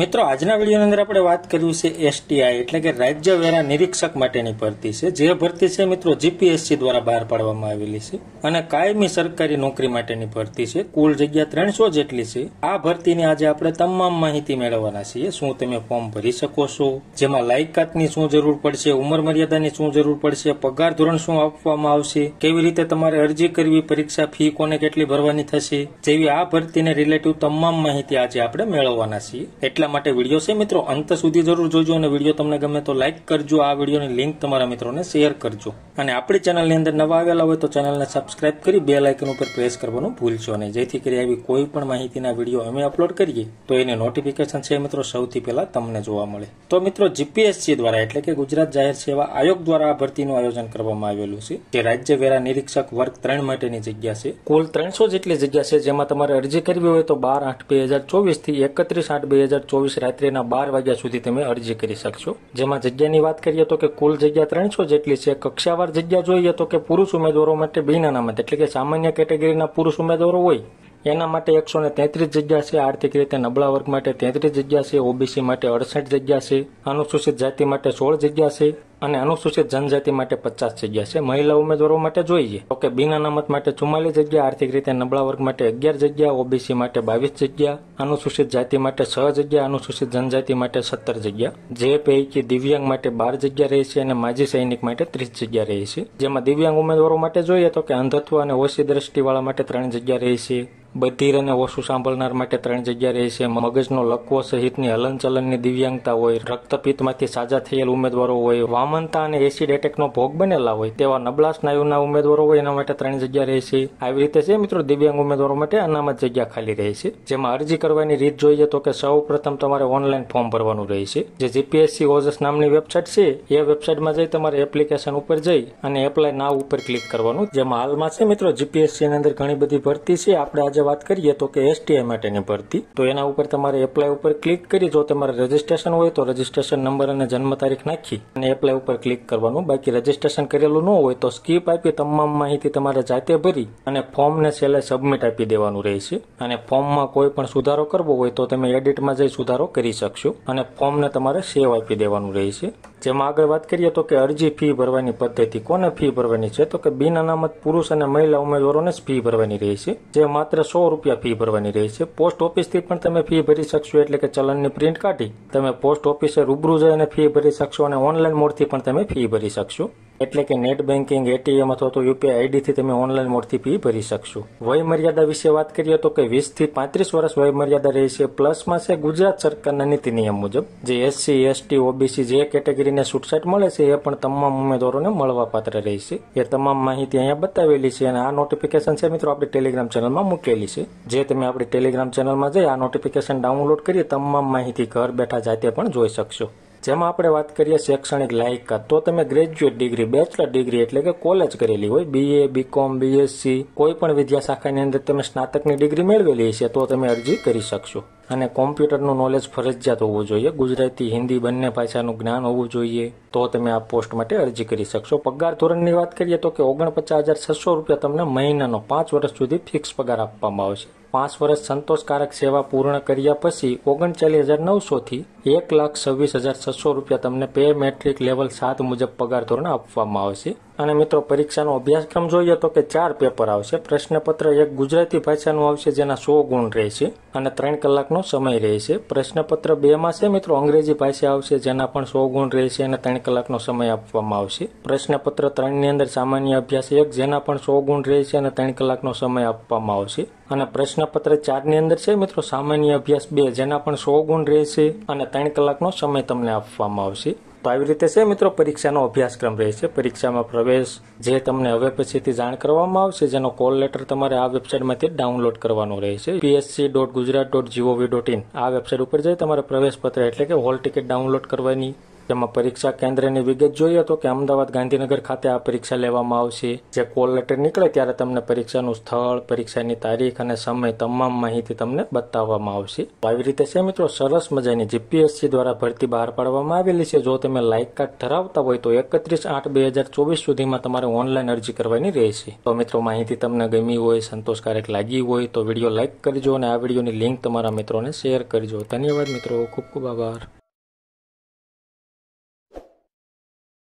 મિત્રો આજના વિડીયોની અંદર આપણે વાત કર્યું છે એસટીઆઈ એટલે કે રાજ્ય વેરા નિરીક્ષક માટેની ભરતી છે જે ભરતી છે મિત્રો જીપીએસસી દ્વારા બહાર પાડવામાં આવેલી છે અને કાયમી સરકારી નોકરી માટેની ભરતી છે કુલ જગ્યા ત્રણસો જેટલી છે આ ભરતીની આજે આપણે તમામ માહિતી મેળવવાના છીએ શું તમે ફોર્મ ભરી શકો છો જેમાં લાયકાતની શું જરૂર પડશે ઉંમર મર્યાદાની શું જરૂર પડશે પગાર ધોરણ શું આપવામાં આવશે કેવી રીતે તમારે અરજી કરવી પરીક્ષા ફી કોને કેટલી ભરવાની થશે જેવી આ ભરતીને રિલેટિવ તમામ માહિતી આજે આપણે મેળવવાના છીએ એટલા એટલા માટે વિડીયો છે મિત્રો અંત સુધી જરૂર જોજો અને વિડીયો તમને ગમે તો લાઇક કરજો આ વિડીયોની લિંક તમારા મિત્રોને શેર કરજો અને આપણી ચેનલની અંદર નવા આવેલા હોય તો ચેનલને સબસ્ક્રાઇબ કરી બે લાઇકન ઉપર પ્રેસ કરવાનું ભૂલશો નહીં જેથી કરી આવી કોઈ પણ માહિતીના વિડીયો અમે અપલોડ કરીએ તો એને નોટિફિકેશન છે મિત્રો સૌથી પહેલાં તમને જોવા મળે તો મિત્રો જીપીએસસી દ્વારા એટલે કે ગુજરાત જાહેર સેવા આયોગ દ્વારા આ ભરતીનું આયોજન કરવામાં આવેલું છે જે રાજ્ય વેરા નિરીક્ષક વર્ગ ત્રણ માટેની જગ્યા છે કુલ ત્રણસો જેટલી જગ્યા છે જેમાં તમારે અરજી કરવી હોય તો બાર આઠ બે હજાર ચોવીસથી એકત્રીસ આઠ બે હજાર ચોવીસ રાત્રિના બાર વાગ્યા સુધી તમે અરજી કરી શકશો જેમાં જગ્યાની વાત કરીએ તો કે કુલ જગ્યા ત્રણસો જેટલી છે કક્ષાવાર જગ્યા જોઈએ તો કે પુરુષ ઉમેદવારો માટે બિન અનામત એટલે કે સામાન્ય કેટેગરીના પુરુષ ઉમેદવારો હોય એના માટે એકસો ને તેત્રીસ જગ્યા છે આર્થિક રીતે નબળા વર્ગ માટે તેત્રીસ જગ્યા છે ઓબીસી માટે અડસઠ જગ્યા છે અનુસૂચિત જાતિ માટે સોળ જગ્યા છે અને અનુસૂચિત જનજાતિ માટે પચાસ જગ્યા છે મહિલા ઉમેદવારો માટે જોઈએ તો કે બિન અનામત માટે ચુમ્માલીસ જગ્યા આર્થિક રીતે નબળા વર્ગ માટે અગિયાર જગ્યા ઓબીસી માટે બાવીસ જગ્યા અનુસૂચિત જાતિ માટે છ જગ્યા અનુસૂચિત જનજાતિ માટે સત્તર જગ્યા જે પૈકી દિવ્યાંગ માટે બાર જગ્યા રહી છે અને માજી સૈનિક માટે ત્રીસ જગ્યા રહી છે જેમાં દિવ્યાંગ ઉમેદવારો માટે જોઈએ તો કે અંધત્વ અને ઓછી દ્રષ્ટિવાળા માટે ત્રણ જગ્યા રહી છે બધીર અને ઓછું સાંભળનાર માટે ત્રણ જગ્યા રહી છે મગજનો લકવો સહિતની હલનચલનની દિવ્યાંગતા હોય રક્તપિત્તમાંથી સાજા થયેલ ઉમેદવારો હોય વામ અમનતા અને એસિડ એટેકનો ભોગ બનેલા હોય તેવા નબળા સ્નાયુના ઉમેદવારો હોય એના માટે ત્રણ જગ્યા રહેશે આવી રીતે છે મિત્રો દિવ્યાંગ ઉમેદવારો માટે અનામત જગ્યા ખાલી રહેશે જેમાં અરજી કરવાની રીત જોઈએ તો કે સૌ તમારે ઓનલાઈન ફોર્મ ભરવાનું રહેશે જે જીપીએસસી ઓઝસ નામની વેબસાઇટ છે એ વેબસાઇટમાં જઈ તમારે એપ્લિકેશન ઉપર જઈ અને એપ્લાય ના ઉપર ક્લિક કરવાનું જેમાં હાલમાં છે મિત્રો જીપીએસસી અંદર ઘણી બધી ભરતી છે આપણે આજે વાત કરીએ તો કે એસટીએ માટેની ભરતી તો એના ઉપર તમારે એપ્લાય ઉપર ક્લિક કરી જો તમારે રજીસ્ટ્રેશન હોય તો રજીસ્ટ્રેશન નંબર અને જન્મ તારીખ નાખી અને એપ્લાય એપ્લાય ઉપર ક્લિક કરવાનું બાકી રજીસ્ટ્રેશન કરેલું ન હોય તો સ્કીપ આપી તમામ માહિતી તમારે જાતે ભરી અને ફોર્મને છેલ્લે સબમિટ આપી દેવાનું રહેશે અને ફોર્મમાં કોઈ પણ સુધારો કરવો હોય તો તમે એડિટમાં જઈ સુધારો કરી શકશો અને ફોર્મને તમારે સેવ આપી દેવાનું રહેશે જેમાં આગળ વાત કરીએ તો કે અરજી ફી ભરવાની પદ્ધતિ કોને ફી ભરવાની છે તો કે બિન અનામત પુરુષ અને મહિલા ઉમેદવારોને જ ફી ભરવાની રહે છે જે માત્ર સો રૂપિયા ફી ભરવાની રહે છે પોસ્ટ ઓફિસથી પણ તમે ફી ભરી શકશો એટલે કે ચલનની પ્રિન્ટ કાઢી તમે પોસ્ટ ઓફિસે રૂબરૂ જઈને ફી ભરી શકશો અને ઓનલાઈન મોડથી પણ તમે ફી ભરી શકશો એટલે કે નેટ બેન્કિંગ એટીએમ અથવા તો યુપીઆઈ આઈડીથી તમે ઓનલાઈન મોડથી ફી ભરી શકશો વય મર્યાદા વિશે વાત કરીએ તો કે વીસથી પાંત્રીસ વર્ષ વય મર્યાદા રહેશે પ્લસમાં છે ગુજરાત સરકારના નીતિ નિયમ મુજબ જે એસસી એસટી ઓબીસી જે કેટેગરીને છૂટછાટ મળે છે એ પણ તમામ ઉમેદવારોને મળવાપાત્ર રહેશે એ તમામ માહિતી અહીંયા બતાવેલી છે અને આ નોટિફિકેશન છે મિત્રો આપણી ટેલિગ્રામ ચેનલમાં મૂકેલી છે જે તમે આપણી ટેલિગ્રામ ચેનલમાં જઈ આ નોટિફિકેશન ડાઉનલોડ કરી તમામ માહિતી ઘર બેઠા જાતે પણ જોઈ શકશો જેમાં આપણે વાત કરીએ શૈક્ષણિક લાયકાત તો તમે ગ્રેજ્યુએટ ડિગ્રી બેચલર ડિગ્રી એટલે કે કોલેજ કરેલી હોય બીએ બીકોમ બીએસસી કોઈ પણ વિદ્યાશાખાની અંદર તમે સ્નાતકની ડિગ્રી મેળવેલી હશે તો તમે અરજી કરી શકશો અને કોમ્પ્યુટરનું નોલેજ ફરજિયાત હોવું જોઈએ ગુજરાતી હિન્દી બંને ભાષાનું જ્ઞાન હોવું જોઈએ તો તમે આ પોસ્ટ માટે અરજી કરી શકશો પગાર ધોરણની વાત કરીએ તો કે ઓગણપચાસ હજાર છસો રૂપિયા તમને મહિનાનો પાંચ વર્ષ સુધી ફિક્સ પગાર આપવામાં આવશે પાંચ વર્ષ સંતોષકારક સેવા પૂર્ણ કર્યા પછી ઓગણચાલીસ હજાર નવસોથી એક લાખ છવ્વીસ હજાર છસો રૂપિયા તમને પે મેટ્રિક લેવલ સાત મુજબ પગાર ધોરણ આપવામાં આવશે અને મિત્રો પરીક્ષાનો અભ્યાસક્રમ જોઈએ તો કે ચાર પેપર આવશે પ્રશ્નપત્ર એક ગુજરાતી ભાષાનું આવશે જેના સો ગુણ રહેશે અને ત્રણ કલાકનો સમય રહેશે પ્રશ્નપત્ર બેમાં છે મિત્રો અંગ્રેજી ભાષા આવશે જેના પણ સો ગુણ રહેશે અને ત્રણ કલાકનો સમય આપવામાં આવશે પ્રશ્નપત્ર ત્રણની અંદર સામાન્ય અભ્યાસ એક જેના પણ સો ગુણ રહેશે અને ત્રણ કલાકનો સમય આપવામાં આવશે અને પ્રશ્નપત્ર ચારની અંદર છે મિત્રો સામાન્ય અભ્યાસ બે જેના પણ સો ગુણ રહેશે અને ત્રણ કલાકનો સમય તમને આપવામાં આવશે તો આવી રીતે છે મિત્રો પરીક્ષાનો અભ્યાસક્રમ રહે છે પરીક્ષામાં પ્રવેશ જે તમને હવે પછીથી જાણ કરવામાં આવશે જેનો કોલ લેટર તમારે આ વેબસાઇટમાંથી ડાઉનલોડ કરવાનો રહે રહેશે PSC dot Gujarat dot GOV dot in આ વેબસાઇટ ઉપર જઈ તમારે પ્રવેશપત્ર એટલે કે હોલ ટિકિટ ડાઉનલોડ કરવાની તેમાં પરીક્ષા કેન્દ્રની વિગત જોઈએ તો કે અમદાવાદ ગાંધીનગર ખાતે આ પરીક્ષા લેવામાં આવશે જે કોલ લેટર નીકળે ત્યારે તમને પરીક્ષાનું સ્થળ પરીક્ષાની તારીખ અને સમય તમામ માહિતી તમને બતાવવામાં આવશે આવી રીતે છે મિત્રો સરસ મજાની જીપીએસસી દ્વારા ભરતી બહાર પાડવામાં આવેલી છે જો તમે લાઇક કાર્ડ ધરાવતા હોય તો એકત્રીસ આઠ બે હજાર ચોવીસ સુધીમાં તમારે ઓનલાઈન અરજી કરવાની રહેશે તો મિત્રો માહિતી તમને ગમી હોય સંતોષકારક લાગી હોય તો વિડીયો લાઇક કરજો અને આ વિડીયોની લિંક તમારા મિત્રોને શેર કરજો ધન્યવાદ મિત્રો ખૂબ ખૂબ આભાર